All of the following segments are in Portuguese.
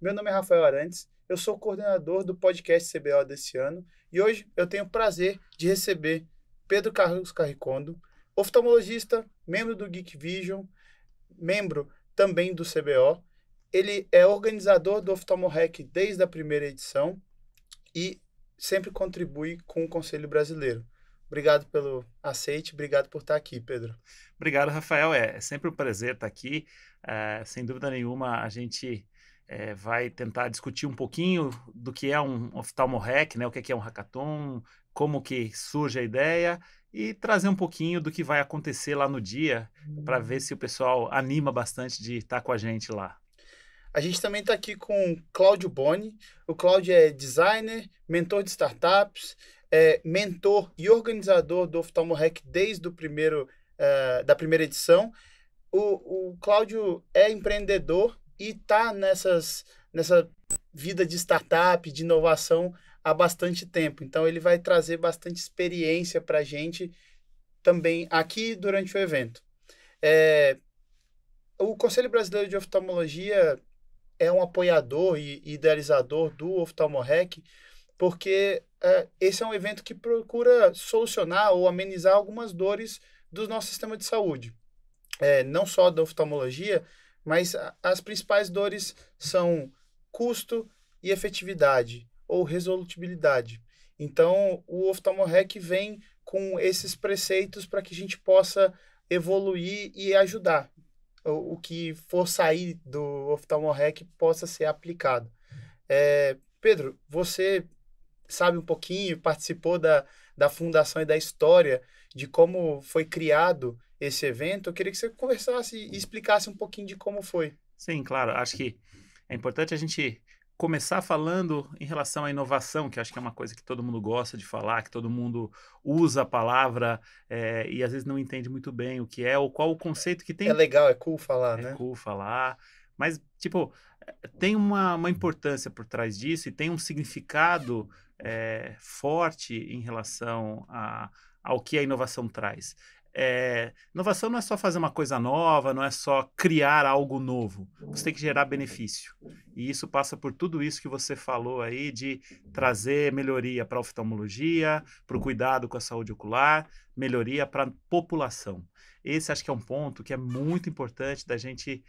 Meu nome é Rafael Arantes, eu sou coordenador do podcast CBO desse ano e hoje eu tenho o prazer de receber Pedro Carlos Carricondo, oftalmologista, membro do Geek Vision, membro também do CBO. Ele é organizador do oftalmohack desde a primeira edição e sempre contribui com o Conselho Brasileiro. Obrigado pelo aceite, obrigado por estar aqui, Pedro. Obrigado, Rafael. É, é sempre um prazer estar aqui. É, sem dúvida nenhuma, a gente é, vai tentar discutir um pouquinho do que é um oftalmorec, né, o é que é um hackathon, como que surge a ideia e trazer um pouquinho do que vai acontecer lá no dia para hum. ver se o pessoal anima bastante de estar tá com a gente lá. A gente também está aqui com Cláudio Boni. O Cláudio é designer, mentor de startups, é mentor e organizador do oftalmorec desde o primeiro, uh, da primeira edição. O, o Cláudio é empreendedor e está nessas nessa vida de startup, de inovação há bastante tempo. Então ele vai trazer bastante experiência para a gente também aqui durante o evento. É, o Conselho Brasileiro de Oftalmologia é um apoiador e idealizador do oftalmorec porque é, esse é um evento que procura solucionar ou amenizar algumas dores do nosso sistema de saúde. É, não só da oftalmologia, mas as principais dores são custo e efetividade ou resolutibilidade. Então, o oftalmorec vem com esses preceitos para que a gente possa evoluir e ajudar o, o que for sair do oftalmorec possa ser aplicado. É, Pedro, você sabe um pouquinho, participou da, da fundação e da história de como foi criado esse evento. Eu queria que você conversasse e explicasse um pouquinho de como foi. Sim, claro. Acho que é importante a gente começar falando em relação à inovação, que acho que é uma coisa que todo mundo gosta de falar, que todo mundo usa a palavra é, e às vezes não entende muito bem o que é ou qual o conceito que tem. É legal, é cool falar, é né? É cool falar. Mas, tipo, eh, tem uma, uma importância por trás disso e tem um significado é, forte em relação a, ao que a inovação traz. É, inovação não é só fazer uma coisa nova, não é só criar algo novo. Você tem que gerar benefício. E isso passa por tudo isso que você falou aí de trazer melhoria para a oftalmologia, para o cuidado com a saúde ocular, melhoria para a população. Esse acho que é um ponto que é muito importante da gente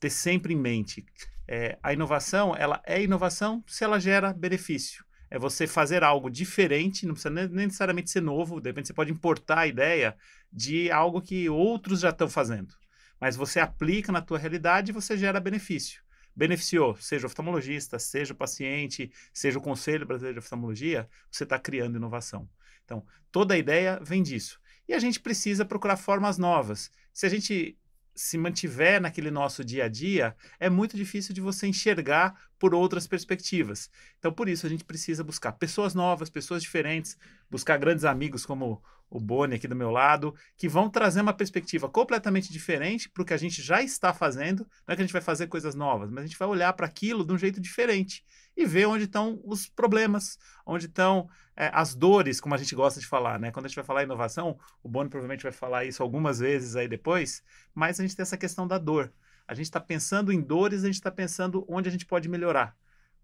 ter sempre em mente. É, a inovação, ela é inovação se ela gera benefício é você fazer algo diferente, não precisa nem necessariamente ser novo, de repente você pode importar a ideia de algo que outros já estão fazendo. Mas você aplica na tua realidade e você gera benefício. Beneficiou, seja o oftalmologista, seja o paciente, seja o Conselho Brasileiro de Oftalmologia, você está criando inovação. Então, toda a ideia vem disso. E a gente precisa procurar formas novas. Se a gente se mantiver naquele nosso dia a dia, é muito difícil de você enxergar por outras perspectivas. Então, por isso, a gente precisa buscar pessoas novas, pessoas diferentes, buscar grandes amigos como o Boni aqui do meu lado, que vão trazer uma perspectiva completamente diferente para o que a gente já está fazendo. Não é que a gente vai fazer coisas novas, mas a gente vai olhar para aquilo de um jeito diferente e ver onde estão os problemas, onde estão é, as dores, como a gente gosta de falar, né? Quando a gente vai falar inovação, o Bono provavelmente vai falar isso algumas vezes aí depois, mas a gente tem essa questão da dor. A gente está pensando em dores, a gente está pensando onde a gente pode melhorar.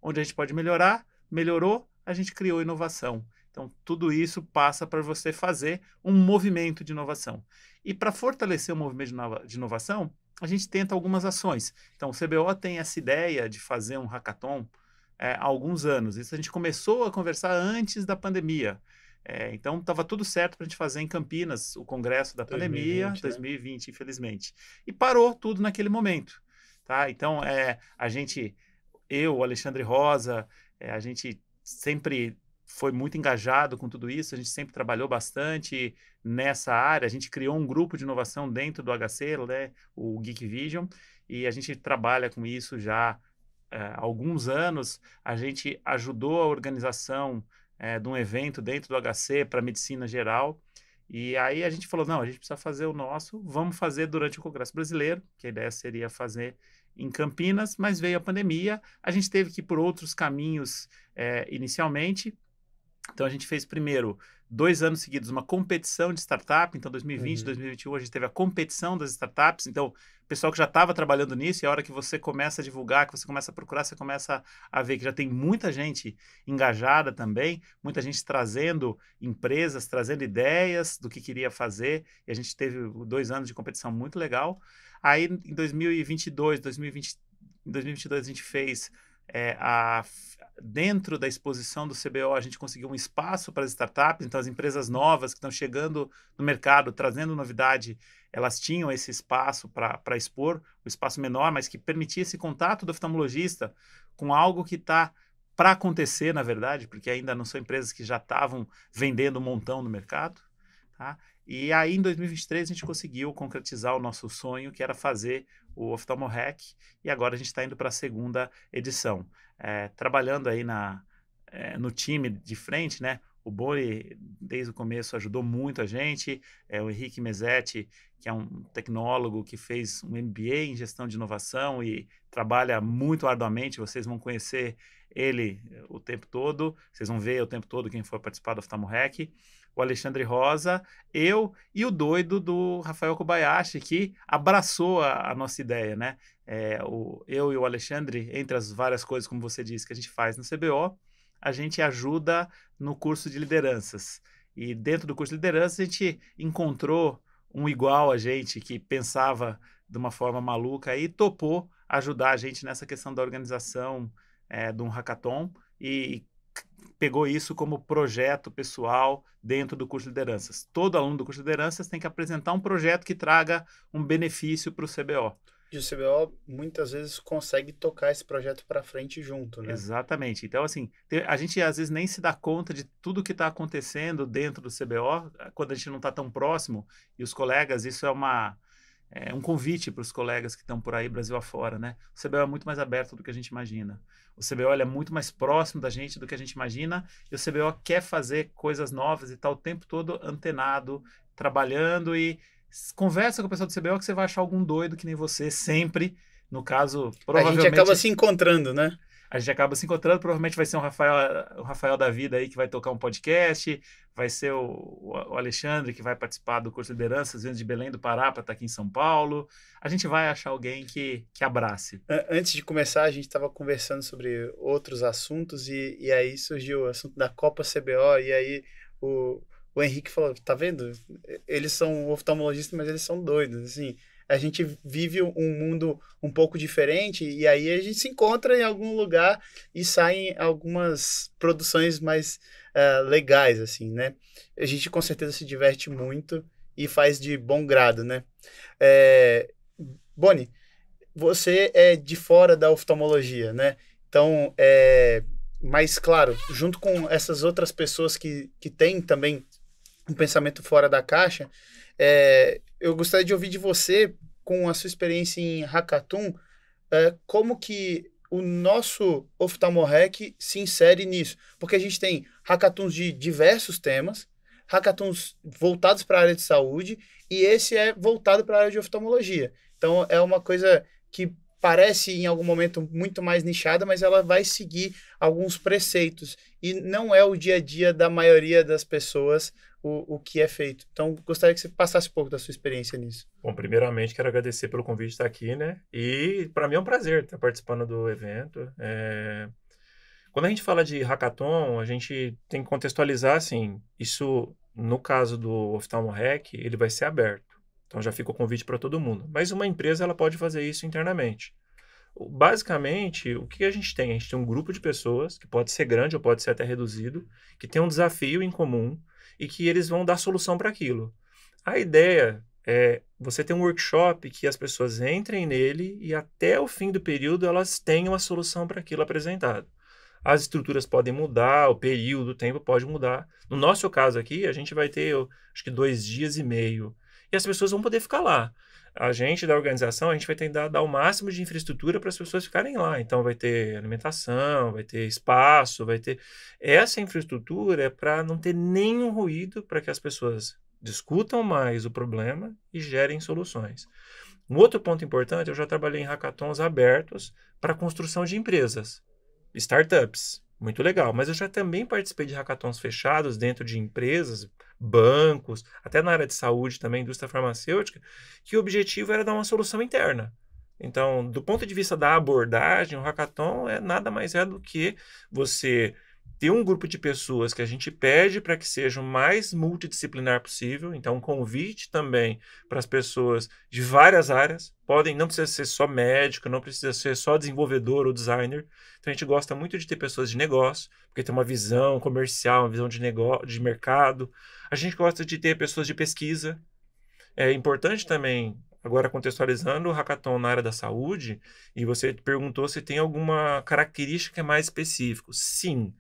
Onde a gente pode melhorar, melhorou, a gente criou inovação. Então, tudo isso passa para você fazer um movimento de inovação. E para fortalecer o movimento de inovação, a gente tenta algumas ações. Então, o CBO tem essa ideia de fazer um hackathon é, há alguns anos. Isso a gente começou a conversar antes da pandemia. É, então estava tudo certo para a gente fazer em Campinas o congresso da 2020, pandemia, né? 2020, infelizmente. E parou tudo naquele momento. Tá? Então é, a gente, eu, o Alexandre Rosa, é, a gente sempre foi muito engajado com tudo isso, a gente sempre trabalhou bastante nessa área, a gente criou um grupo de inovação dentro do HC, né, o Geek Vision, e a gente trabalha com isso já eh, alguns anos, a gente ajudou a organização é, de um evento dentro do HC para medicina geral. E aí a gente falou: não, a gente precisa fazer o nosso, vamos fazer durante o Congresso Brasileiro, que a ideia seria fazer em Campinas, mas veio a pandemia, a gente teve que ir por outros caminhos é, inicialmente. Então a gente fez primeiro dois anos seguidos uma competição de startup, então 2020, uhum. 2021 a gente teve a competição das startups, então pessoal que já estava trabalhando nisso, e a hora que você começa a divulgar, que você começa a procurar, você começa a ver que já tem muita gente engajada também, muita gente trazendo empresas, trazendo ideias do que queria fazer, e a gente teve dois anos de competição muito legal. Aí em 2022, 2020, 2022 a gente fez é, a, dentro da exposição do CBO, a gente conseguiu um espaço para as startups, então as empresas novas que estão chegando no mercado, trazendo novidade, elas tinham esse espaço para expor, o um espaço menor, mas que permitia esse contato do oftalmologista com algo que está para acontecer, na verdade, porque ainda não são empresas que já estavam vendendo um montão no mercado. Tá? E aí, em 2023, a gente conseguiu concretizar o nosso sonho, que era fazer o Oftalmo Hack, e agora a gente está indo para a segunda edição é, trabalhando aí na, é, no time de frente, né? O Bori, desde o começo, ajudou muito a gente. É, o Henrique Mesetti, que é um tecnólogo que fez um MBA em gestão de inovação e trabalha muito arduamente. Vocês vão conhecer ele eh, o tempo todo. Vocês vão ver o tempo todo quem for participar do Oftalmo Hack o Alexandre Rosa, eu e o doido do Rafael Kobayashi, que abraçou a, a nossa ideia, né? É, o, eu e o Alexandre, entre as várias coisas, como você disse, que a gente faz no CBO, a gente ajuda no curso de lideranças. E dentro do curso de liderança, a gente encontrou um igual a gente que pensava de uma forma maluca e topou ajudar a gente nessa questão da organização é, de um hackathon. E, pegou isso como projeto pessoal dentro do curso de lideranças. Todo aluno do curso de lideranças tem que apresentar um projeto que traga um benefício para o CBO. E o CBO muitas vezes consegue tocar esse projeto para frente junto, né? Exatamente. Então, assim, a gente às vezes nem se dá conta de tudo que está acontecendo dentro do CBO quando a gente não está tão próximo e os colegas, isso é uma é, um convite para os colegas que estão por aí Brasil afora, né? O CBO é muito mais aberto do que a gente imagina. O CBO é muito mais próximo da gente do que a gente imagina e o CBO quer fazer coisas novas e está tá o tempo todo antenado, trabalhando e conversa com o pessoal do CBO que você vai achar algum doido que nem você sempre. No caso, provavelmente... A gente acaba se encontrando, né? a gente acaba se encontrando. Provavelmente vai ser um Rafael, o Rafael da Vida aí que vai tocar um podcast, vai ser o, o Alexandre que vai participar do curso de lideranças, vindo de Belém do Pará para estar tá aqui em São Paulo. A gente vai achar alguém que, que abrace. Antes de começar, a gente estava conversando sobre outros assuntos e, e aí surgiu o assunto da Copa CBO e aí o, o Henrique falou, tá vendo? Eles são oftalmologistas, mas eles são doidos, assim a gente vive um mundo um pouco diferente e aí a gente se encontra em algum lugar e saem algumas produções mais uh, legais, assim, né? A gente com certeza se diverte muito e faz de bom grado, né? É... Boni, você é de fora da oftalmologia, né? Então, é... mas claro, junto com essas outras pessoas que, que têm também um pensamento fora da caixa, é, eu gostaria de ouvir de você, com a sua experiência em Hackathon, é, como que o nosso oftalmorec se insere nisso. Porque a gente tem hackathons de diversos temas, hackathons voltados para a área de saúde, e esse é voltado para a área de oftalmologia. Então, é uma coisa que parece em algum momento muito mais nichada, mas ela vai seguir alguns preceitos e não é o dia a dia da maioria das pessoas o, o que é feito. Então, gostaria que você passasse um pouco da sua experiência nisso. Bom, primeiramente, quero agradecer pelo convite de estar aqui, né? E para mim é um prazer estar participando do evento. É... Quando a gente fala de hackathon, a gente tem que contextualizar, assim, isso, no caso do Oftalmo ele vai ser aberto. Então, já fica o convite para todo mundo. Mas uma empresa, ela pode fazer isso internamente. Basicamente, o que a gente tem? A gente tem um grupo de pessoas, que pode ser grande ou pode ser até reduzido, que tem um desafio em comum, e que eles vão dar solução para aquilo. A ideia é você ter um workshop que as pessoas entrem nele e até o fim do período elas tenham a solução para aquilo apresentado. As estruturas podem mudar, o período, o tempo pode mudar. No nosso caso aqui, a gente vai ter, acho que dois dias e meio. E as pessoas vão poder ficar lá a gente da organização, a gente vai tentar dar o máximo de infraestrutura para as pessoas ficarem lá. Então, vai ter alimentação, vai ter espaço, vai ter. Essa infraestrutura é para não ter nenhum ruído, para que as pessoas discutam mais o problema e gerem soluções. Um outro ponto importante, eu já trabalhei em hackathons abertos para construção de empresas, startups. Muito legal. Mas eu já também participei de hackathons fechados dentro de empresas, bancos, até na área de saúde também, indústria farmacêutica, que o objetivo era dar uma solução interna. Então, do ponto de vista da abordagem, o hackathon é nada mais é do que você ter um grupo de pessoas que a gente pede para que seja o mais multidisciplinar possível, então um convite também para as pessoas de várias áreas, podem não precisa ser só médico, não precisa ser só desenvolvedor ou designer. Então a gente gosta muito de ter pessoas de negócio, porque tem uma visão comercial, uma visão de negócio, de mercado. A gente gosta de ter pessoas de pesquisa. É importante também Agora, contextualizando o hackathon na área da saúde, e você perguntou se tem alguma característica mais específica. Sim,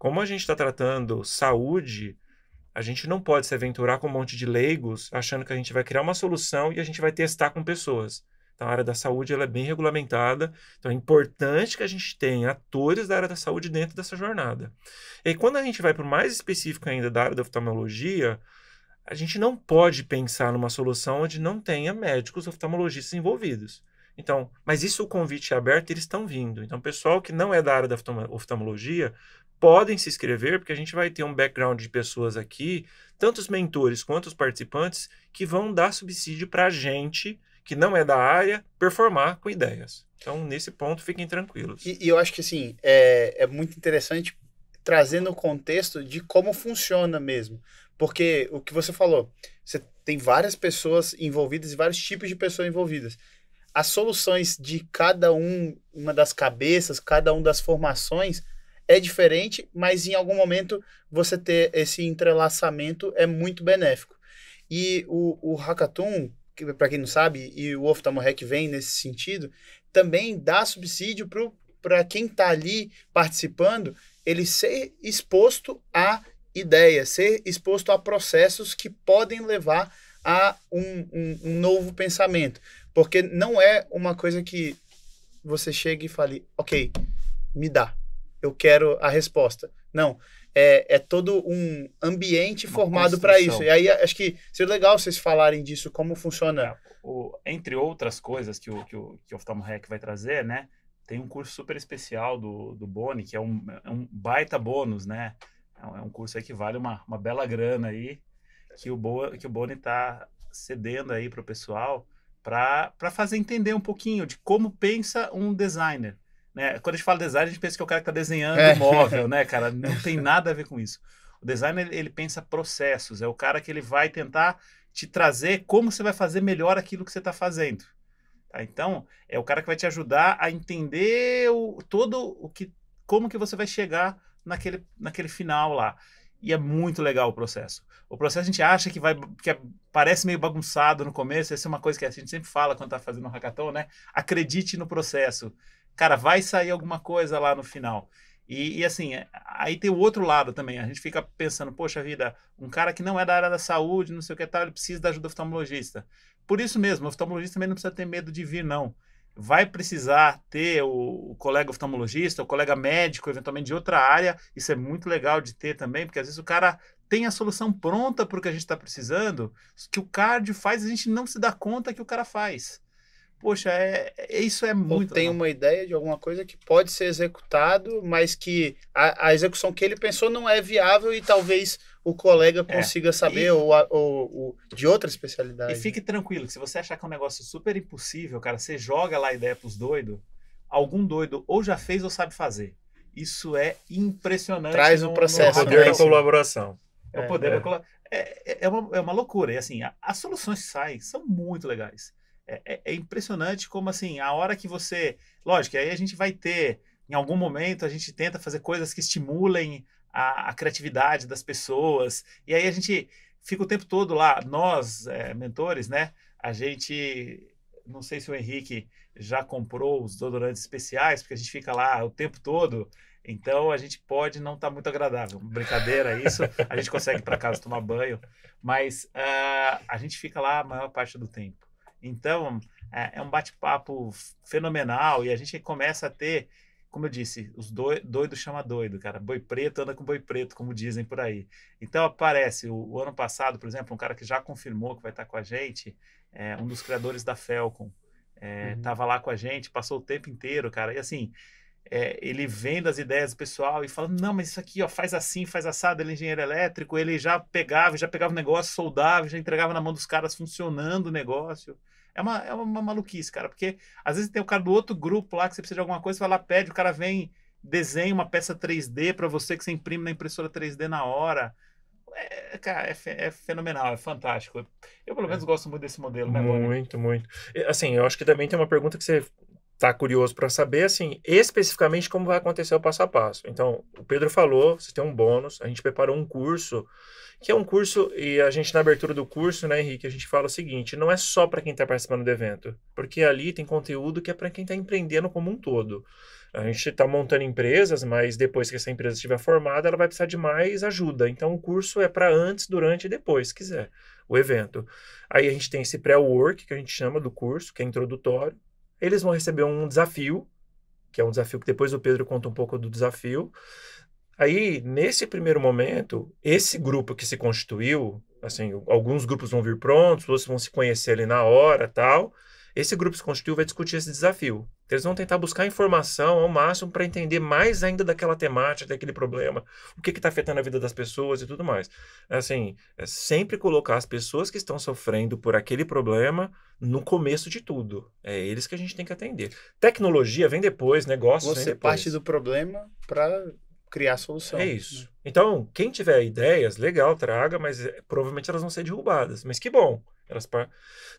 como a gente está tratando saúde, a gente não pode se aventurar com um monte de leigos achando que a gente vai criar uma solução e a gente vai testar com pessoas. Então, a área da saúde ela é bem regulamentada, então é importante que a gente tenha atores da área da saúde dentro dessa jornada. E quando a gente vai para o mais específico ainda da área da oftalmologia, a gente não pode pensar numa solução onde não tenha médicos oftalmologistas envolvidos. Então, mas isso o convite é aberto, eles estão vindo. Então, pessoal que não é da área da oftalmologia, podem se inscrever, porque a gente vai ter um background de pessoas aqui, tanto os mentores quanto os participantes, que vão dar subsídio para a gente, que não é da área, performar com ideias. Então, nesse ponto, fiquem tranquilos. E, e eu acho que, assim, é, é muito interessante trazendo o contexto de como funciona mesmo. Porque o que você falou, você tem várias pessoas envolvidas e vários tipos de pessoas envolvidas. As soluções de cada um, uma das cabeças, cada um das formações, é diferente, mas em algum momento você ter esse entrelaçamento é muito benéfico. E o, o Hackathon, que, para quem não sabe, e o Oftalmorec vem nesse sentido, também dá subsídio para quem está ali participando, ele ser exposto a ideias, ser exposto a processos que podem levar a um, um, um novo pensamento. Porque não é uma coisa que você chega e fale, ok, me dá eu quero a resposta. Não. É, é todo um ambiente Uma formado para isso. E aí acho que seria legal vocês falarem disso, como funciona. É, o, entre outras coisas que o, que o, que o Oftalmo Rec vai trazer, né? Tem um curso super especial do, do Boni, que é um, é um baita bônus, né? É um é curso aí que vale uma, uma bela grana aí, que o, Bo, que o Boni está cedendo aí pro pessoal para fazer entender um pouquinho de como pensa um designer, né? Quando a gente fala design, a gente pensa que é o cara que está desenhando é. móvel, né, cara? Não tem nada a ver com isso. O design ele, ele pensa processos, é o cara que ele vai tentar te trazer como você vai fazer melhor aquilo que você está fazendo. Tá? Então, é o cara que vai te ajudar a entender o, todo o que, como que você vai chegar naquele, naquele final lá. E é muito legal o processo. O processo a gente acha que vai que é, parece meio bagunçado no começo, essa é uma coisa que a gente sempre fala quando está fazendo um hackathon, né? Acredite no processo cara, vai sair alguma coisa lá no final. E, e, assim, é, aí tem o outro lado também. A gente fica pensando, poxa vida, um cara que não é da área da saúde, não sei o que tal, ele precisa da ajuda do oftalmologista. Por isso mesmo, o oftalmologista também não precisa ter medo de vir, não. Vai precisar ter o, o colega oftalmologista, o colega médico, eventualmente de outra área. Isso é muito legal de ter também, porque às vezes o cara tem a solução pronta para o que a gente está precisando, que o cardio faz, a gente não se dá conta que o cara faz. Poxa, é, é, isso é muito. Ou tem uma ideia de alguma coisa que pode ser executado, mas que a, a execução que ele pensou não é viável e talvez o colega é. consiga é. saber e, ou, ou, ou, de outra especialidade. E fique tranquilo, que se você achar que é um negócio super impossível, cara, você joga lá a ideia para os doidos, algum doido ou já fez ou sabe fazer. Isso é impressionante. Traz o um processo. No né? poder da colaboração. É, o é, poder da colaboração. É, é, uma, é uma loucura. E assim, a, as soluções que saem são muito legais. É, é, é, impressionante como assim, a hora que você. Lógico, aí a gente vai ter, em algum momento, a gente tenta fazer coisas que estimulem a, a criatividade das pessoas. E aí a gente fica o tempo todo lá, nós, é, mentores, né? A gente. Não sei se o Henrique já comprou os desodorantes especiais, porque a gente fica lá o tempo todo. Então a gente pode não estar tá muito agradável. Brincadeira, isso. A gente consegue para casa tomar banho, mas uh, a gente fica lá a maior parte do tempo. Então, é, é, um bate-papo fenomenal e a gente começa a ter, como eu disse, os do, doido chama doido, cara. Boi preto anda com boi preto, como dizem por aí. Então, aparece o, o ano passado, por exemplo, um cara que já confirmou que vai estar com a gente, é, um dos criadores da Falcon É, uhum. Tava lá com a gente, passou o tempo inteiro, cara. E assim, é, ele vendo as ideias do pessoal e falando, não, mas isso aqui, ó, faz assim, faz assado, ele é engenheiro elétrico, ele já pegava, já pegava o negócio, soldava, já entregava na mão dos caras funcionando o negócio. É uma, é uma maluquice, cara, porque às vezes tem o cara do outro grupo lá que você precisa de alguma coisa, você vai lá, pede, o cara vem, desenha uma peça 3D para você que você imprime na impressora 3D na hora. É, cara, é, é, fenomenal, é fantástico. Eu, pelo é. menos, é. gosto muito desse modelo, né, Muito, muito. Assim, eu acho que também tem uma pergunta que você está curioso para saber, assim, especificamente como vai acontecer o passo a passo. Então, o Pedro falou, você tem um bônus, a gente preparou um curso, que é um curso, e a gente, na abertura do curso, né, Henrique, a gente fala o seguinte, não é só para quem está participando do evento, porque ali tem conteúdo que é para quem está empreendendo como um todo. A gente está montando empresas, mas depois que essa empresa estiver formada, ela vai precisar de mais ajuda. Então, o curso é para antes, durante e depois, se quiser, o evento. Aí a gente tem esse pré-work, que a gente chama do curso, que é introdutório, eles vão receber um desafio, que é um desafio que depois o Pedro conta um pouco do desafio. Aí, nesse primeiro momento, esse grupo que se constituiu, assim, alguns grupos vão vir prontos, outros vão se conhecer ali na hora, tal. Esse grupo se constituiu vai discutir esse desafio eles vão tentar buscar informação ao máximo para entender mais ainda daquela temática, daquele problema, o que está afetando a vida das pessoas e tudo mais. Assim, é sempre colocar as pessoas que estão sofrendo por aquele problema no começo de tudo. É eles que a gente tem que atender. Tecnologia vem depois, negócio Você vem depois. parte do problema para criar solução. É isso. Então, quem tiver ideias, legal, traga, mas eh, provavelmente elas vão ser derrubadas. Mas que bom. Elas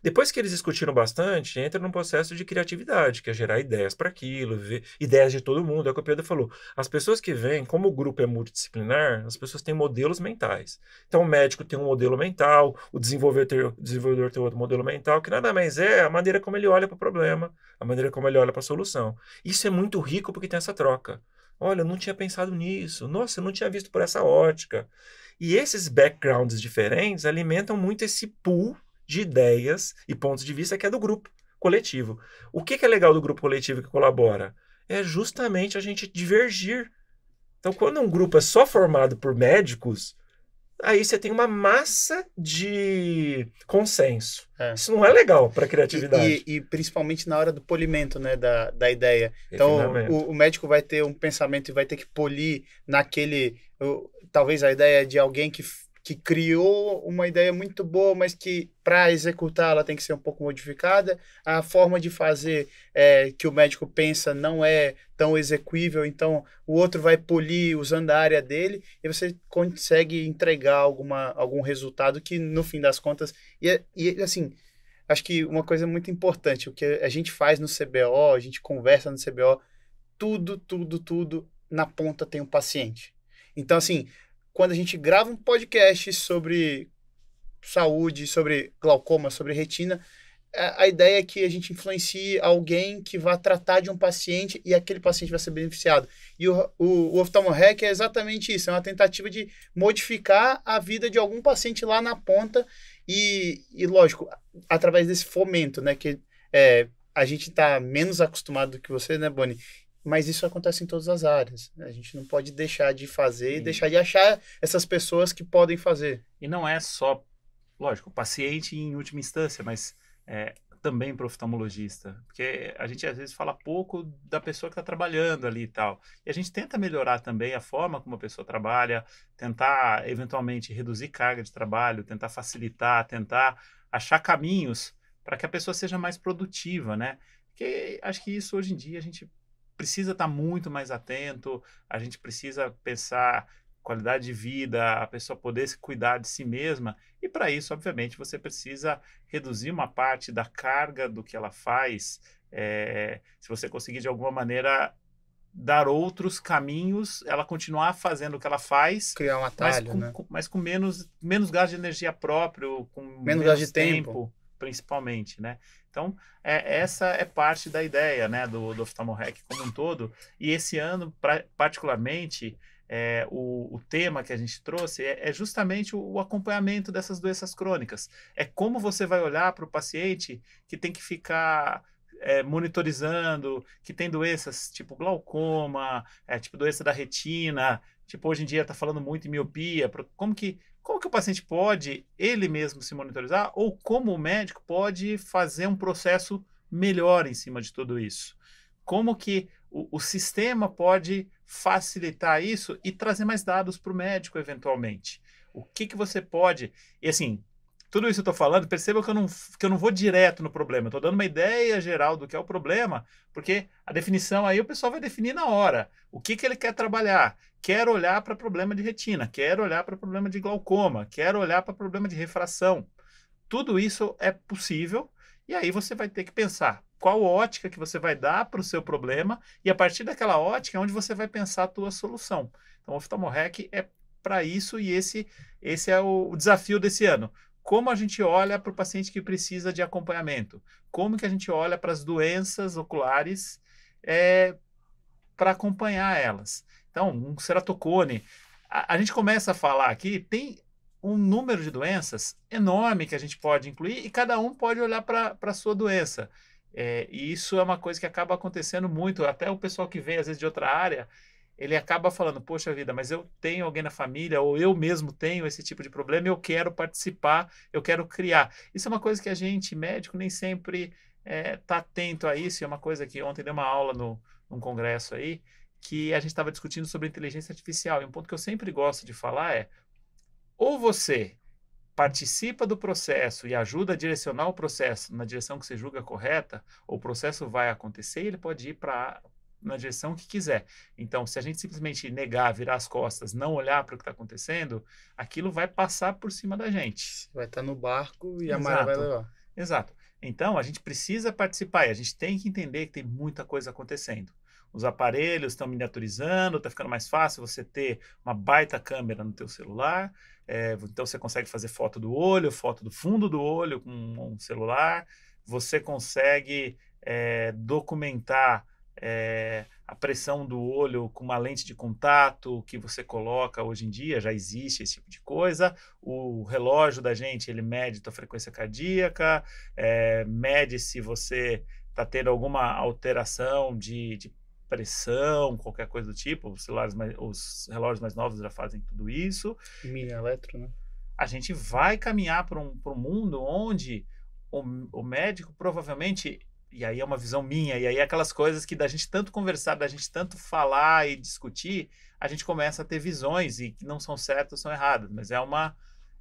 Depois que eles discutiram bastante, entra num processo de criatividade, que é gerar ideias para aquilo, ver... ideias de todo mundo. É o que o Pedro falou. As pessoas que vêm, como o grupo é multidisciplinar, as pessoas têm modelos mentais. Então, o médico tem um modelo mental, o desenvolvedor o desenvolvedor tem outro modelo mental, que nada mais é a maneira como ele olha para o problema, a maneira como ele olha para a solução. Isso é muito rico porque tem essa troca. Olha, eu não tinha pensado nisso. Nossa, eu não tinha visto por essa ótica. E esses backgrounds diferentes alimentam muito esse pool de ideias e pontos de vista que é do grupo coletivo. O que, que é legal do grupo coletivo que colabora? É justamente a gente divergir. Então, quando um grupo é só formado por médicos, aí você tem uma massa de consenso. É. Isso não é legal para criatividade. E, e, e, principalmente na hora do polimento, né, da, da ideia. Então, o, o, médico vai ter um pensamento e vai ter que polir naquele... O, talvez a ideia de alguém que que criou uma ideia muito boa, mas que para executar ela tem que ser um pouco modificada. A forma de fazer é, que o médico pensa não é tão execuível, então o outro vai polir usando a área dele e você consegue entregar alguma, algum resultado que no fim das contas. E, é, e assim, acho que uma coisa muito importante, o que a gente faz no CBO, a gente conversa no CBO, tudo, tudo, tudo na ponta tem um paciente. Então, assim, quando a gente grava um podcast sobre saúde, sobre glaucoma, sobre retina, a ideia é que a gente influencie alguém que vá tratar de um paciente e aquele paciente vai ser beneficiado. E o, o, o oftalmorec é exatamente isso, é uma tentativa de modificar a vida de algum paciente lá na ponta e, e lógico, através desse fomento, né, que é, a gente está menos acostumado do que você, né, Boni? Mas isso acontece em todas as áreas. Né? A gente não pode deixar de fazer Sim. e deixar de achar essas pessoas que podem fazer. E não é só, lógico, paciente em última instância, mas é, também para oftalmologista. Porque a gente às vezes fala pouco da pessoa que está trabalhando ali e tal. E a gente tenta melhorar também a forma como a pessoa trabalha, tentar eventualmente reduzir carga de trabalho, tentar facilitar, tentar achar caminhos para que a pessoa seja mais produtiva, né? Porque acho que isso hoje em dia a gente precisa estar tá muito mais atento, a gente precisa pensar qualidade de vida, a pessoa poder se cuidar de si mesma. E para isso, obviamente, você precisa reduzir uma parte da carga do que ela faz. É, se você conseguir de alguma maneira dar outros caminhos, ela continuar fazendo o que ela faz. Criar um atalho, mas com, né? com, mas com menos, menos gasto de energia próprio, com menos, menos gasto de tempo. tempo principalmente, né? Então, é, essa é parte da ideia, né, do, do OftalmoRec como um todo. E esse ano, pra, particularmente, é, o, o, tema que a gente trouxe é, é justamente o, o, acompanhamento dessas doenças crônicas. É como você vai olhar para o paciente que tem que ficar é, monitorizando, que tem doenças tipo glaucoma, é, tipo doença da retina, tipo hoje em dia está falando muito em miopia, como que como que o paciente pode ele mesmo se monitorizar ou como o médico pode fazer um processo melhor em cima de tudo isso? Como que o, o sistema pode facilitar isso e trazer mais dados para o médico eventualmente? O que, que você pode. E assim, tudo isso eu estou falando, perceba que eu, não, que eu não vou direto no problema. Estou dando uma ideia geral do que é o problema, porque a definição aí o pessoal vai definir na hora. O que, que ele quer trabalhar? Quer olhar para problema de retina, quer olhar para problema de glaucoma, quer olhar para problema de refração. Tudo isso é possível e aí você vai ter que pensar qual ótica que você vai dar para o seu problema e a partir daquela ótica é onde você vai pensar a tua solução. Então, o oftalmorrec é para isso e esse esse é o, desafio desse ano como a gente olha para o paciente que precisa de acompanhamento, como que a gente olha para as doenças oculares é, para acompanhar elas. Então, um ceratocone, a, a, gente começa a falar aqui, tem um número de doenças enorme que a gente pode incluir e cada um pode olhar para a sua doença. É, e isso é uma coisa que acaba acontecendo muito, até o pessoal que vem às vezes de outra área, ele acaba falando, poxa vida, mas eu tenho alguém na família, ou eu mesmo tenho esse tipo de problema, eu quero participar, eu quero criar. Isso é uma coisa que a gente, médico, nem sempre está eh, é, atento a isso, e é uma coisa que ontem deu uma aula no, num congresso aí, que a gente estava discutindo sobre inteligência artificial, e um ponto que eu sempre gosto de falar é, ou você participa do processo e ajuda a direcionar o processo na direção que você julga correta, ou o processo vai acontecer e ele pode ir para na direção que quiser. Então, se a gente simplesmente negar, virar as costas, não olhar para o que está acontecendo, aquilo vai passar por cima da gente. Vai estar tá no barco e Exato. a maré vai levar. Exato. Então, a gente precisa participar e a gente tem que entender que tem muita coisa acontecendo. Os aparelhos estão miniaturizando, está ficando mais fácil você ter uma baita câmera no teu celular. É, então, você consegue fazer foto do olho, foto do fundo do olho com um celular. Você consegue é, documentar é, a pressão do olho com uma lente de contato que você coloca hoje em dia, já existe esse tipo de coisa. O relógio da gente, ele mede tua frequência cardíaca, é, mede se você está tendo alguma alteração de, de, pressão, qualquer coisa do tipo. Os, celulares mais, os relógios mais novos já fazem tudo isso. Mini eletro, né? A gente vai caminhar para um, um mundo onde o, o médico provavelmente e aí é uma visão minha, e aí é aquelas coisas que da gente tanto conversar, da gente tanto falar e discutir, a gente começa a ter visões e que não são certas, são erradas, mas é uma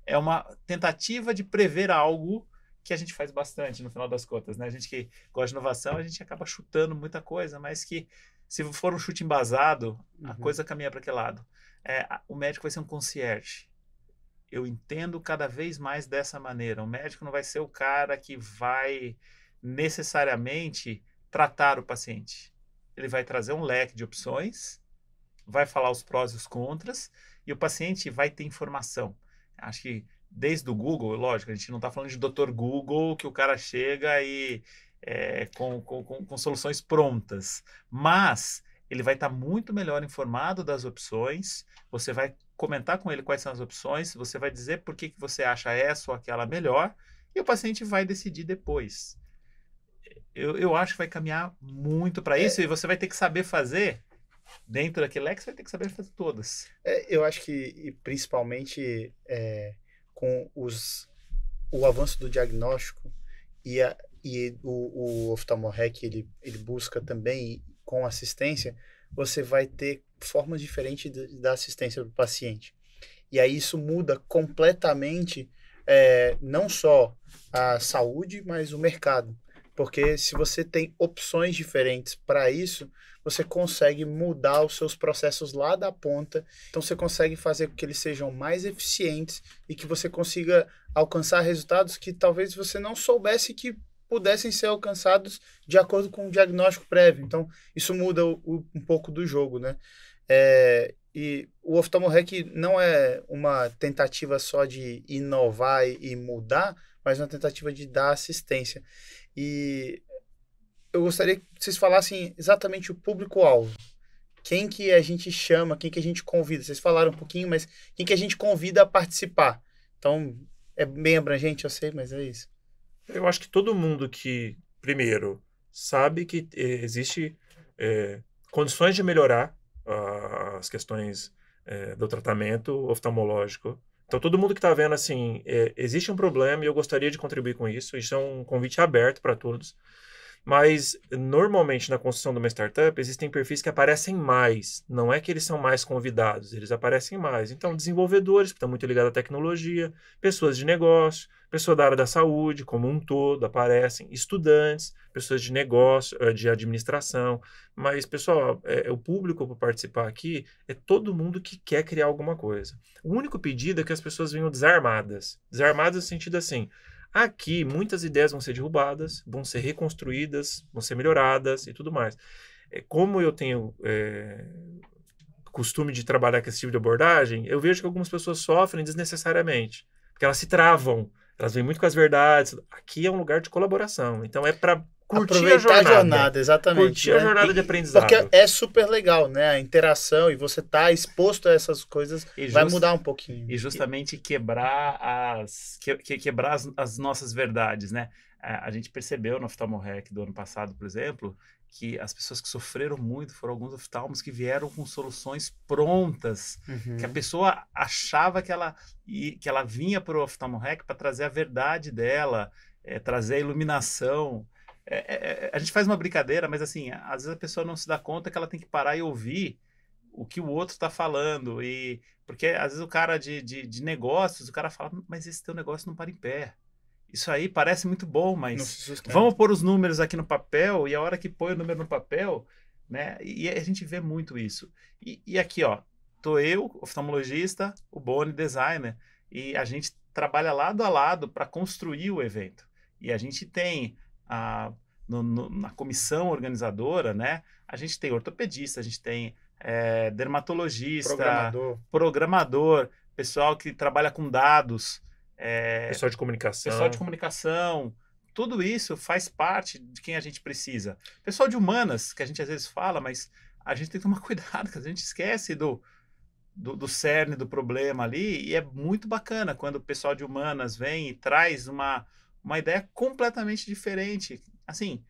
é uma tentativa de prever algo que a gente faz bastante no final das contas, né? A gente que gosta de inovação, a gente acaba chutando muita coisa, mas que se for um chute embasado, a uhum. coisa caminha para aquele lado. É, o médico vai ser um concierge. Eu entendo cada vez mais dessa maneira. O médico não vai ser o cara que vai necessariamente tratar o paciente. Ele vai trazer um leque de opções, vai falar os prós e os contras, e o paciente vai ter informação. Acho que desde o Google, lógico, a gente não está falando de doutor Google, que o cara chega e é, com, com, com, soluções prontas, mas ele vai estar tá muito melhor informado das opções, você vai comentar com ele quais são as opções, você vai dizer por que, que você acha essa ou aquela melhor, e o paciente vai decidir depois eu, eu acho que vai caminhar muito para é. isso é. e você vai ter que saber fazer dentro daquele leque, você vai ter que saber fazer todas. É, eu acho que, principalmente é, com os, o avanço do diagnóstico e, a, e o, o ele, ele busca também com assistência, você vai ter formas diferentes da assistência do paciente. E aí isso muda completamente é, não só a saúde, mas o mercado. Porque se você tem opções diferentes para isso, você consegue mudar os seus processos lá da ponta. Então você consegue fazer com que eles sejam mais eficientes e que você consiga alcançar resultados que talvez você não soubesse que pudessem ser alcançados de acordo com o diagnóstico prévio. Então isso muda o, um pouco do jogo, né? É, e o oftalmorec não é uma tentativa só de inovar e mudar, mas uma tentativa de dar assistência. E eu gostaria que vocês falassem exatamente o público-alvo. Quem que a gente chama, quem que a gente convida? Vocês falaram um pouquinho, mas quem que a gente convida a participar? Então, é bem abrangente, eu sei, mas é isso. Eu acho que todo mundo que, primeiro, sabe que eh, existe é, condições de melhorar uh, as questões é, do tratamento oftalmológico, então, todo mundo que está vendo, assim, é, existe um problema e eu gostaria de contribuir com isso. Isso é um convite aberto para todos. Mas, normalmente, na construção de uma startup, existem perfis que aparecem mais. Não é que eles são mais convidados, eles aparecem mais. Então, desenvolvedores, que estão muito ligados à tecnologia, pessoas de negócio, Pessoa da área da saúde, como um todo, aparecem, estudantes, pessoas de negócio, eh, de administração. Mas, pessoal, é, é, o público para participar aqui é todo mundo que quer criar alguma coisa. O único pedido é que as pessoas venham desarmadas. Desarmadas no sentido assim, Aqui, muitas ideias vão ser derrubadas, vão ser reconstruídas, vão ser melhoradas e tudo mais. É, como eu tenho é, costume de trabalhar com esse tipo de abordagem, eu vejo que algumas pessoas sofrem desnecessariamente, porque elas se travam. Elas vêm muito com as verdades. Aqui é um lugar de colaboração. Então é para curtir Aproveitar a jornada. a jornada, exatamente. Curtir né? a jornada e, de aprendizado. Porque é super legal, né? A interação e você tá exposto a essas coisas e vai just, mudar um pouquinho. E justamente quebrar as que, que, quebrar as, as, nossas verdades, né? É, a gente percebeu no Oftalmo Hack do ano passado, por exemplo, que as pessoas que sofreram muito foram alguns oftalmos que vieram com soluções prontas, uhum. que a uhum. pessoa achava que ela, que ela vinha para o rec para trazer a verdade dela, é, trazer a iluminação. É, é, é, a gente faz uma brincadeira, mas assim, às vezes a pessoa não se dá conta que ela tem que parar e ouvir o que o outro está falando. e Porque às vezes o cara de, de, de negócios, o cara fala, mas esse teu negócio não para em pé. Isso aí parece muito bom, mas vamos pôr os números aqui no papel e a hora que põe o número no papel, né? E a gente vê muito isso. E, e aqui, ó, tô eu, oftalmologista, o Boni, designer, e a gente trabalha lado a lado para construir o evento. E a gente tem a, no, no, na comissão organizadora, né? A gente tem ortopedista, a gente tem é, dermatologista, programador. programador, pessoal que trabalha com dados. É, pessoal de comunicação. Pessoal de comunicação. Tudo isso faz parte de quem a gente precisa. Pessoal de humanas, que a gente às vezes fala, mas a gente tem que tomar cuidado, que a gente esquece do, do, do cerne do problema ali. E é muito bacana quando o pessoal de humanas vem e traz uma, uma ideia completamente diferente. Assim,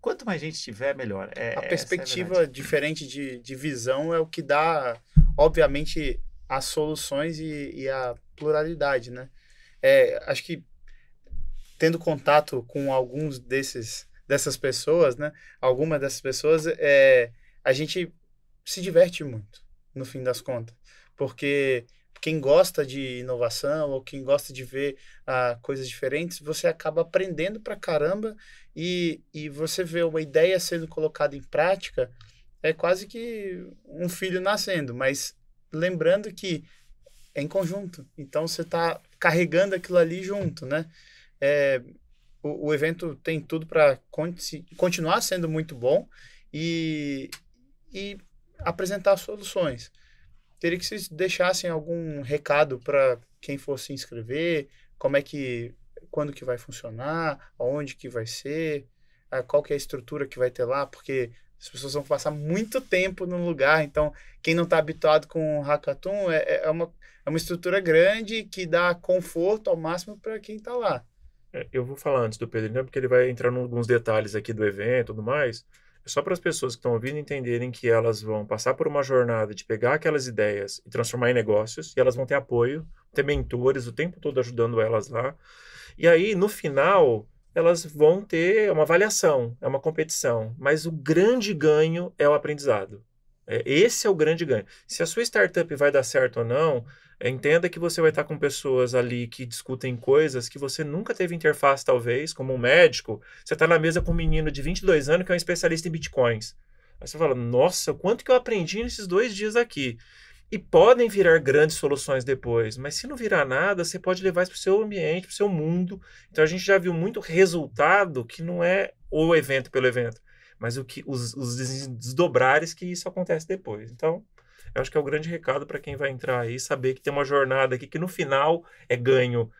quanto mais gente tiver, melhor. É, a perspectiva é a diferente de, de visão é o que dá, obviamente, as soluções e, e a pluralidade, né? é, acho que tendo contato com alguns desses dessas pessoas, né? Algumas dessas pessoas, é, a gente se diverte muito, no fim das contas, porque quem gosta de inovação ou quem gosta de ver ah, coisas diferentes, você acaba aprendendo pra caramba e, e você vê uma ideia sendo colocada em prática, é quase que um filho nascendo, mas lembrando que é em conjunto. Então você está carregando aquilo ali junto, né? É, o, o, evento tem tudo para continuar sendo muito bom e, e apresentar soluções. Teria que vocês deixassem algum recado para quem for se inscrever, como é que, quando que vai funcionar, aonde que vai ser, qual que é a estrutura que vai ter lá, porque as pessoas vão passar muito tempo no lugar, então quem não está habituado com o hackathon é, é, é, uma, é uma estrutura grande que dá conforto ao máximo para quem está lá. É, eu vou falar antes do Pedro, né, porque ele vai entrar em alguns detalhes aqui do evento e tudo mais. É só para as pessoas que estão ouvindo entenderem que elas vão passar por uma jornada de pegar aquelas ideias e transformar em negócios, e elas vão ter apoio, ter mentores o tempo todo ajudando elas lá. E aí, no final, elas vão ter uma avaliação, é uma competição, mas o grande ganho é o aprendizado. É, esse é o grande ganho. Se a sua startup vai dar certo ou não, é, entenda que você vai estar com pessoas ali que discutem coisas que você nunca teve interface, talvez, como um médico. Você está na mesa com um menino de 22 anos que é um especialista em bitcoins. Aí você fala, nossa, quanto que eu aprendi nesses dois dias aqui e podem virar grandes soluções depois, mas se não virar nada, você pode levar isso para o seu ambiente, para o seu mundo. Então a gente já viu muito resultado que não é o evento pelo evento, mas o que os, os desdobrares que isso acontece depois. Então, eu acho que é o grande recado para quem vai entrar aí, saber que tem uma jornada aqui que no final é ganho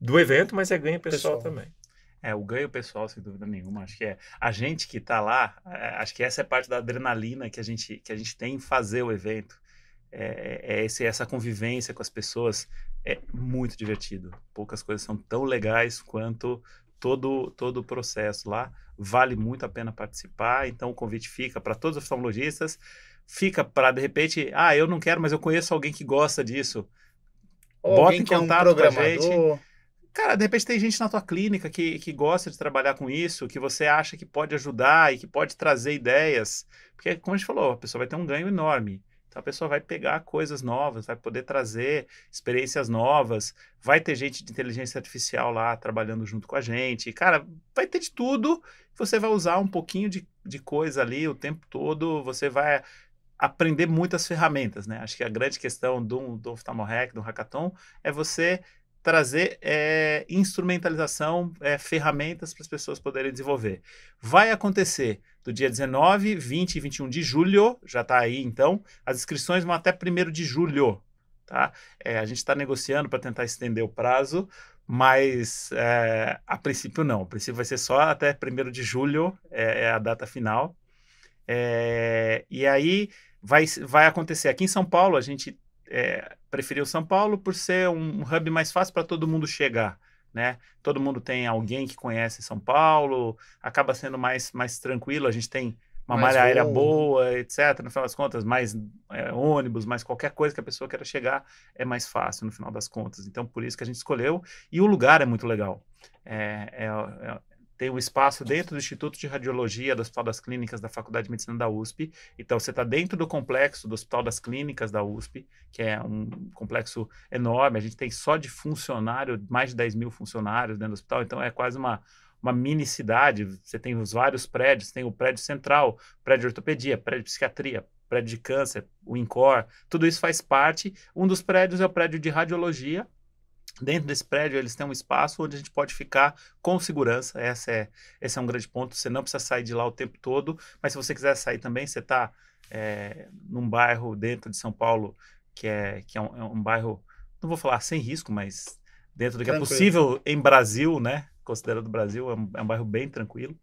do evento, mas é ganho pessoal. pessoal. também. É, o ganho pessoal, sem dúvida nenhuma. Acho que é a gente que está lá, é, acho que essa é parte da adrenalina que a gente, que a gente tem em fazer o evento. É, é, é esse, essa convivência com as pessoas é muito divertido. Poucas coisas são tão legais quanto todo, todo o processo lá. Vale muito a pena participar, então o convite fica para todos os oftalmologistas. Fica para, de repente, ah, eu não quero, mas eu conheço alguém que gosta disso. Ou Bota em contato é um com a gente. Cara, de repente tem gente na tua clínica que, que gosta de trabalhar com isso, que você acha que pode ajudar e que pode trazer ideias. Porque, como a gente falou, a pessoa vai ter um ganho enorme. Então a pessoa vai pegar coisas novas, vai poder trazer experiências novas, vai ter gente de inteligência artificial lá trabalhando junto com a gente. cara, vai ter de tudo. Você vai usar um pouquinho de, de coisa ali o tempo todo, você vai aprender muitas ferramentas, né? Acho que a grande questão do, do Rec, do hackathon, é você trazer é, instrumentalização, é, ferramentas para as pessoas poderem desenvolver. Vai acontecer do dia 19, 20 e 21 de julho, já está aí então, as inscrições vão até 1 de julho, tá? É, a gente está negociando para tentar estender o prazo, mas eh, a princípio não, a princípio vai ser só até 1 de julho, é, é, a data final. É, e aí vai, vai acontecer aqui em São Paulo, a gente... É, preferiu São Paulo por ser um hub mais fácil para todo mundo chegar. Né? Todo mundo tem alguém que conhece São Paulo, acaba sendo mais, mais tranquilo. A gente tem uma malha aérea né? boa, etc. No final das contas, mais é, ônibus, mais qualquer coisa que a pessoa queira chegar é mais fácil no final das contas. Então, por isso que a gente escolheu. E o lugar é muito legal. É, é, é tem um espaço dentro do Instituto de Radiologia do Hospital das Clínicas da Faculdade de Medicina da USP. Então, você está dentro do complexo do Hospital das Clínicas da USP, que é um complexo enorme. A gente tem só de funcionário, mais de 10 mil funcionários dentro do hospital. Então, é quase uma, uma mini cidade. Você tem os vários prédios. Tem o prédio central, prédio de ortopedia, prédio de psiquiatria, prédio de câncer, o INCOR. Tudo isso faz parte. Um dos prédios é o prédio de radiologia, Dentro desse prédio, eles têm um espaço onde a gente pode ficar com segurança. Essa é, esse é um grande ponto. Você não precisa sair de lá o tempo todo, mas se você quiser sair também, você está é, eh, num bairro dentro de São Paulo que é, que é um, é, um, bairro, não vou falar sem risco, mas dentro do que é tranquilo. é possível em Brasil, né? o Brasil, é um, é um bairro bem tranquilo,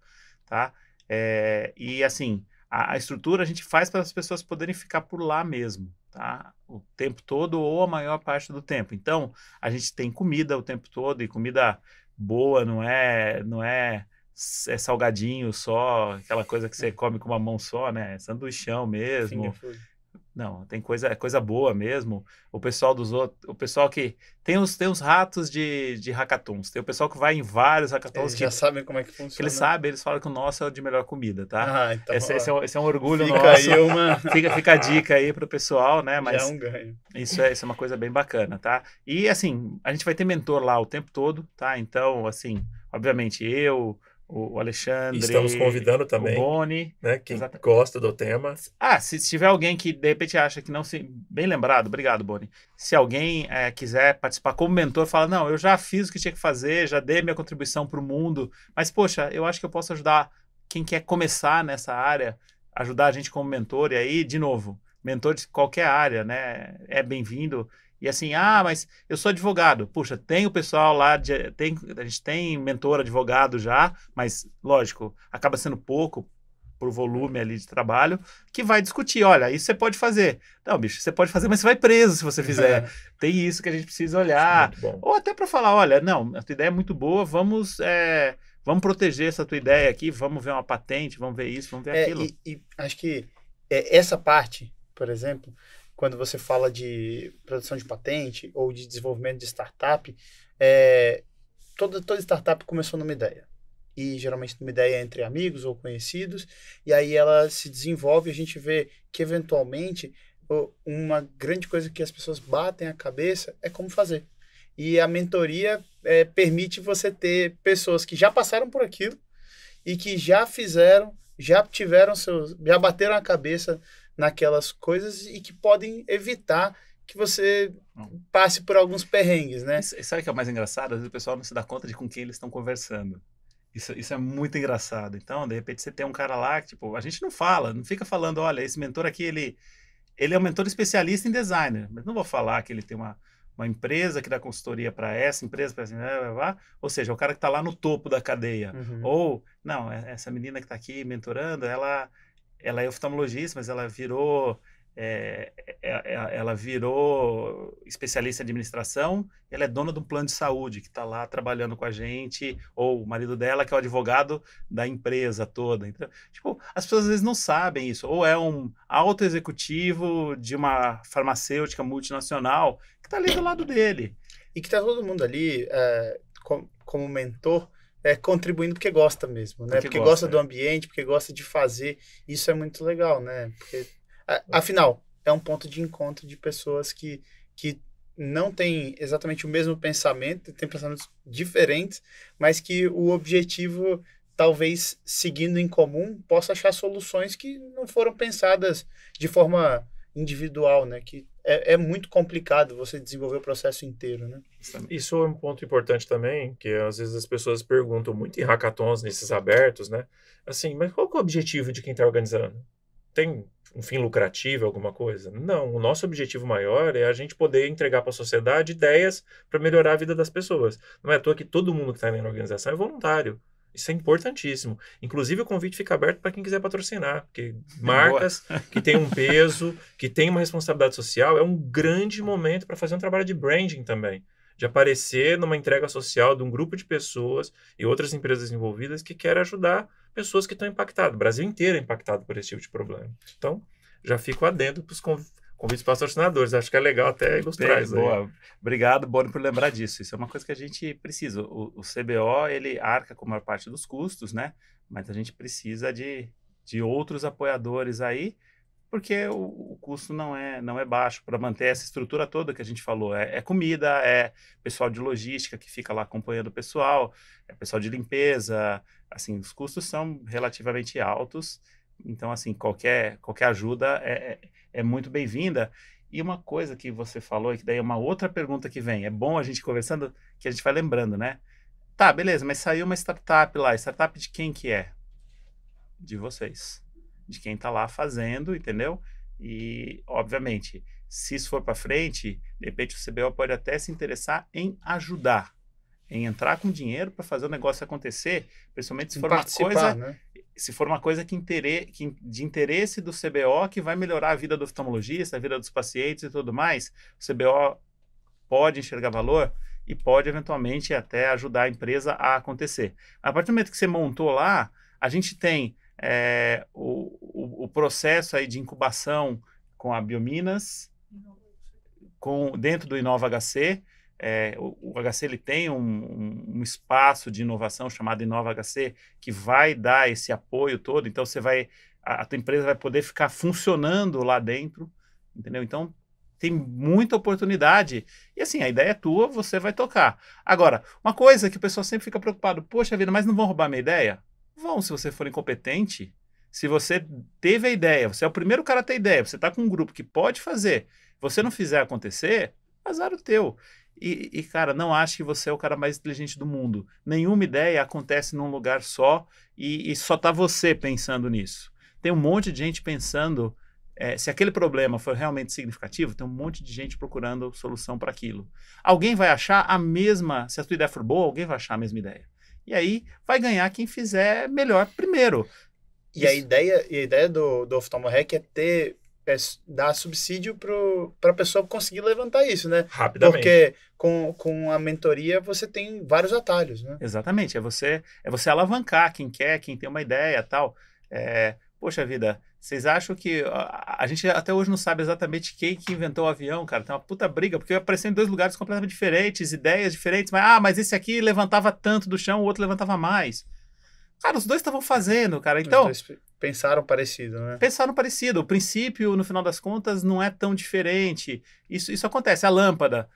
tá? Eh, e assim, a, a estrutura a gente faz para as pessoas poderem ficar por lá mesmo, tá? O tempo todo ou a maior parte do tempo. Então, a gente tem comida o tempo todo e comida boa, não é, não é, é salgadinho só, aquela coisa que você come com uma mão só, né? É sanduichão é mesmo. Finger food. Não, tem coisa, é coisa boa mesmo. O pessoal dos outros, o pessoal que tem os tem os ratos de, de hackathons. Tem o pessoal que vai em vários hackathons eles que já sabem como é que funciona. Que eles sabem, eles falam que o nosso é o de melhor comida, tá? Ah, então, esse, esse, é, esse é um orgulho fica nosso. Aí uma... fica, fica a dica aí pro pessoal, né? Mas já é um ganho. Isso é, isso é uma coisa bem bacana, tá? E assim, a gente vai ter mentor lá o tempo todo, tá? Então, assim, obviamente eu, o Alexandre. Estamos convidando também. O Boni. Né, quem gosta do tema. Ah, se tiver alguém que de repente acha que não se. Bem lembrado, obrigado, Boni. Se alguém é, quiser participar como mentor, fala: não, eu já fiz o que tinha que fazer, já dei minha contribuição para o mundo, mas poxa, eu acho que eu posso ajudar quem quer começar nessa área, ajudar a gente como mentor. E aí, de novo, mentor de qualquer área, né? É bem-vindo. E assim, ah, mas eu sou advogado. Puxa, tem o pessoal lá, de, tem, a gente tem mentor advogado já, mas, lógico, acaba sendo pouco pro volume ali de trabalho, que vai discutir, olha, isso você pode fazer. Não, bicho, você pode fazer, mas você vai preso se você fizer. Tem isso que a gente precisa é olhar. Ou até para falar, olha, não, a tua ideia é muito boa, vamos... É, vamos proteger essa tua ideia aqui, vamos ver uma patente, vamos ver isso, vamos ver é, aquilo. E, e acho que é, essa parte, por exemplo, quando você fala de produção de patente ou de desenvolvimento de startup, é, toda, toda startup começou numa ideia. E geralmente numa ideia entre amigos ou conhecidos, e aí ela se desenvolve e a gente vê que eventualmente uma grande coisa que as pessoas batem a cabeça é como fazer. E a mentoria é, permite você ter pessoas que já passaram por aquilo e que já fizeram, já tiveram seus, já bateram a cabeça naquelas coisas e que podem evitar que você passe por alguns perrengues, né? Isso, sabe o que é o mais engraçado? Às vezes o pessoal não se dá conta de com quem eles estão conversando. Isso, isso é muito engraçado. Então, de repente, você tem um cara lá que, tipo, a gente não fala, não fica falando, olha, esse mentor aqui, ele, ele é um mentor especialista em designer. Mas não vou falar que ele tem uma, uma empresa que dá consultoria para essa empresa, para essa, blá, blá, ou seja, o cara que está lá no topo da cadeia. Uhum. Ou, não, é, essa menina que está aqui mentorando, ela ela é oftalmologista, mas ela virou é, ela virou especialista em administração, ela é dona de um plano de saúde que está lá trabalhando com a gente, ou o marido dela, que é o advogado da empresa toda. Então, tipo, as pessoas às vezes não sabem isso, ou é um alto executivo de uma farmacêutica multinacional que está ali do lado dele. E que está todo mundo ali é, como mentor é, contribuindo porque gosta mesmo, né? Porque, porque gosta, gosta do é. ambiente, porque gosta de fazer. Isso é muito legal, né? Porque, é. afinal, é um ponto de encontro de pessoas que, que não têm exatamente o mesmo pensamento, têm pensamentos diferentes, mas que o objetivo, talvez seguindo em comum, possa achar soluções que não foram pensadas de forma individual, né? Que é, é, muito complicado você desenvolver o processo inteiro, né? Isso é um ponto importante também, que às vezes as pessoas perguntam muito em hackathons, nesses abertos, né? Assim, mas qual é o objetivo de quem está organizando? Tem um fim lucrativo, alguma coisa? Não, o nosso objetivo maior é a gente poder entregar para a sociedade ideias para melhorar a vida das pessoas. Não é à toa que todo mundo que está na organização é voluntário. Isso é importantíssimo. Inclusive, o convite fica aberto para quem quiser patrocinar, porque marcas que têm um peso, que têm uma responsabilidade social, é um grande momento para fazer um trabalho de branding também. De aparecer numa entrega social de um grupo de pessoas e outras empresas envolvidas que querem ajudar pessoas que estão impactadas. O Brasil inteiro é impactado por esse tipo de problema. Então, já fico adendo para os convites convites patrocinadores. Acho que é legal até ilustrar Bem, isso. Boa. Aí. Obrigado, Boni, por lembrar disso. Isso é uma coisa que a gente precisa. O, o, CBO, ele arca com a maior parte dos custos, né? Mas a gente precisa de, de outros apoiadores aí, porque o, o custo não é, não é baixo para manter essa estrutura toda que a gente falou. É, é, comida, é pessoal de logística que fica lá acompanhando o pessoal, é pessoal de limpeza. Assim, os custos são relativamente altos então, assim, qualquer, qualquer ajuda é, é, é muito bem-vinda. E uma coisa que você falou, e que daí é uma outra pergunta que vem. É bom a gente conversando, que a gente vai lembrando, né? Tá, beleza, mas saiu uma startup lá. Startup de quem que é? De vocês. De quem tá lá fazendo, entendeu? E, obviamente, se isso for para frente, de repente o CBO pode até se interessar em ajudar, em entrar com dinheiro para fazer o negócio acontecer, principalmente se for uma coisa né? se for uma coisa que, interesse, que, de interesse do CBO que vai melhorar a vida do oftalmologista, a vida dos pacientes e tudo mais, o CBO pode enxergar valor e pode eventualmente até ajudar a empresa a acontecer. A partir do momento que você montou lá, a gente tem é, o, o, o, processo aí de incubação com a Biominas, com, dentro do Inova HC, é, o, o, HC ele tem um, um, espaço de inovação chamado Inova HC que vai dar esse apoio todo. Então você vai a, a tua empresa vai poder ficar funcionando lá dentro, entendeu? Então tem muita oportunidade. E assim, a ideia é tua, você vai tocar. Agora, uma coisa que o pessoal sempre fica preocupado, poxa vida, mas não vão roubar minha ideia? Vão, se você for incompetente, se você teve a ideia, você é o primeiro cara a ter ideia, você está com um grupo que pode fazer, você não fizer acontecer, azar o é teu. E, e, cara, não ache que você é o cara mais inteligente do mundo. Nenhuma ideia acontece num lugar só e, e só tá você pensando nisso. Tem um monte de gente pensando. É, se aquele problema foi realmente significativo, tem um monte de gente procurando solução para aquilo. Alguém vai achar a mesma. Se a sua ideia for boa, alguém vai achar a mesma ideia. E aí vai ganhar quem fizer melhor primeiro. E Isso. a ideia, e a ideia do, do Oftalmo Hack é ter é, dar subsídio para a pessoa conseguir levantar isso, né? Rapidamente. Porque com, com a mentoria você tem vários atalhos, né? Exatamente. É você, é você alavancar quem quer, quem tem uma ideia tal. É, poxa vida, vocês acham que. A, a, gente até hoje não sabe exatamente quem que inventou o avião, cara. Tem uma puta briga, porque apareceu em dois lugares completamente diferentes, ideias diferentes, mas ah, mas esse aqui levantava tanto do chão, o outro levantava mais. Cara, os dois estavam fazendo, cara. Então, dois pensaram parecido, né? Pensaram parecido. O princípio, no final das contas, não é tão diferente. Isso, isso acontece. A lâmpada.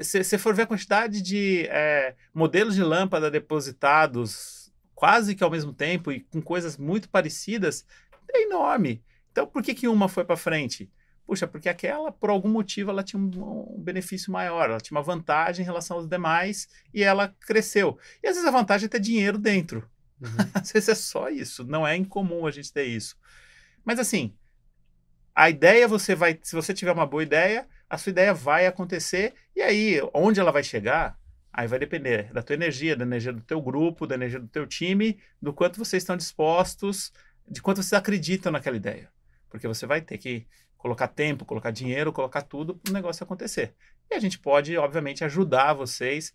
Se você for ver a quantidade de é, modelos de lâmpada depositados quase que ao mesmo tempo e com coisas muito parecidas, é enorme. Então, por que, que uma foi para frente? Puxa, porque aquela, por algum motivo, ela tinha um, um, benefício maior, ela tinha uma vantagem em relação aos demais e ela cresceu. E às vezes a vantagem é ter dinheiro dentro. Uhum. Às vezes é só isso. Não é incomum a gente ter isso. Mas assim, a ideia você vai. Se você tiver uma boa ideia, a sua ideia vai acontecer. E aí, onde ela vai chegar, aí vai depender da tua energia, da energia do teu grupo, da energia do teu time, do quanto vocês estão dispostos, de quanto vocês acreditam naquela ideia. Porque você vai ter que colocar tempo, colocar dinheiro, colocar tudo para o negócio acontecer. E a gente pode, obviamente, ajudar vocês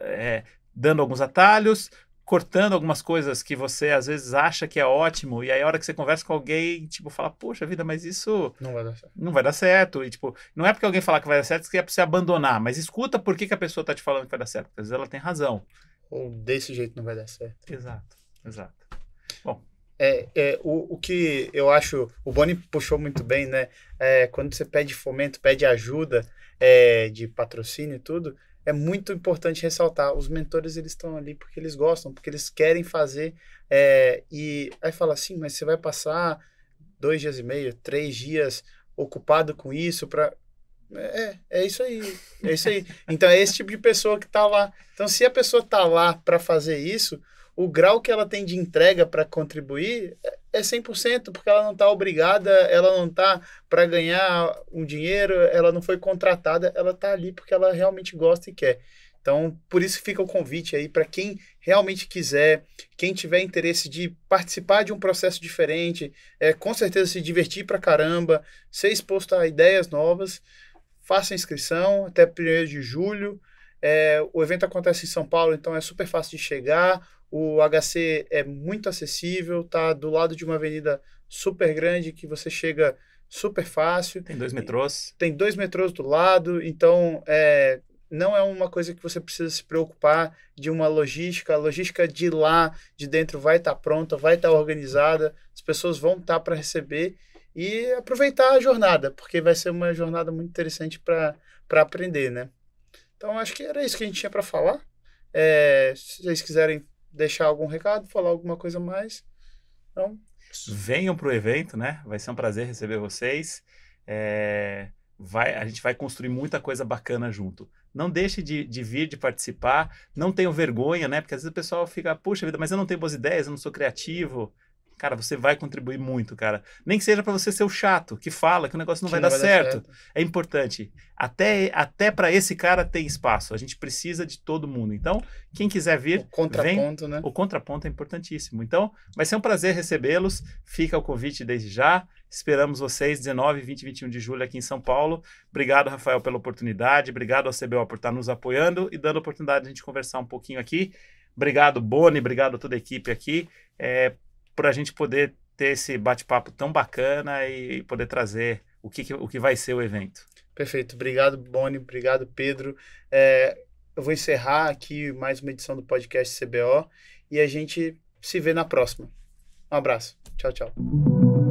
é, dando alguns atalhos, cortando algumas coisas que você às vezes acha que é ótimo, e aí a hora que você conversa com alguém, tipo, fala, poxa vida, mas isso não vai dar certo. Não vai dar certo. E tipo, não é porque alguém falar que vai dar certo que é pra você abandonar, mas escuta por que, que a pessoa tá te falando que vai dar certo, porque às vezes ela tem razão. Ou desse jeito não vai dar certo. Exato, exato. Bom. É, é o, o que eu acho, o Boni puxou muito bem, né? É, quando você pede fomento, pede ajuda é, de patrocínio e tudo, é muito importante ressaltar, os mentores eles estão ali porque eles gostam, porque eles querem fazer, é, e aí fala assim, mas você vai passar dois dias e meio, três dias ocupado com isso para é, é isso aí, é isso aí. Então é esse tipo de pessoa que está lá. Então se a pessoa está lá para fazer isso, o grau que ela tem de entrega para contribuir é, é 100%, porque ela não está obrigada, ela não está para ganhar um dinheiro, ela não foi contratada, ela está ali porque ela realmente gosta e quer. Então, por isso fica o convite aí para quem realmente quiser, quem tiver interesse de participar de um processo diferente, é, com certeza se divertir para caramba, ser exposto a ideias novas, faça inscrição até 1 de julho. É, o evento acontece em São Paulo, então é super fácil de chegar. O HC é muito acessível, tá do lado de uma avenida super grande que você chega super fácil. Tem dois metrôs. Tem dois metrôs do lado, então é, não é uma coisa que você precisa se preocupar de uma logística. A logística de lá, de dentro, vai estar tá pronta, vai estar tá organizada, as pessoas vão estar tá para receber e aproveitar a jornada, porque vai ser uma jornada muito interessante para aprender, né? Então, acho que era isso que a gente tinha para falar. É, se vocês quiserem deixar algum recado, falar alguma coisa mais. Então. Venham para o evento, né? Vai ser um prazer receber vocês. É, vai, a gente vai construir muita coisa bacana junto. Não deixe de, de vir, de participar. Não tenham vergonha, né? Porque às vezes o pessoal fica, puxa vida, mas eu não tenho boas ideias, eu não sou criativo. Cara, você vai contribuir muito, cara. Nem que seja para você ser o chato, que fala que o negócio não, vai, não dar vai, dar, certo. É importante. Até, até para esse cara tem espaço. A gente precisa de todo mundo. Então, quem quiser vir. O contraponto, vem. né? O contraponto é importantíssimo. Então, vai ser um prazer recebê-los. Fica o convite desde já. Esperamos vocês 19, 20 e 21 de julho aqui em São Paulo. Obrigado, Rafael, pela oportunidade. Obrigado ao CBO por estar nos apoiando e dando a oportunidade de a gente conversar um pouquinho aqui. Obrigado, Boni. Obrigado a toda a equipe aqui. É, por a gente poder ter esse bate-papo tão bacana e poder trazer o que, o que vai ser o evento. Perfeito. Obrigado, Boni. Obrigado, Pedro. É, eu vou encerrar aqui mais uma edição do podcast CBO e a gente se vê na próxima. Um abraço. Tchau, tchau.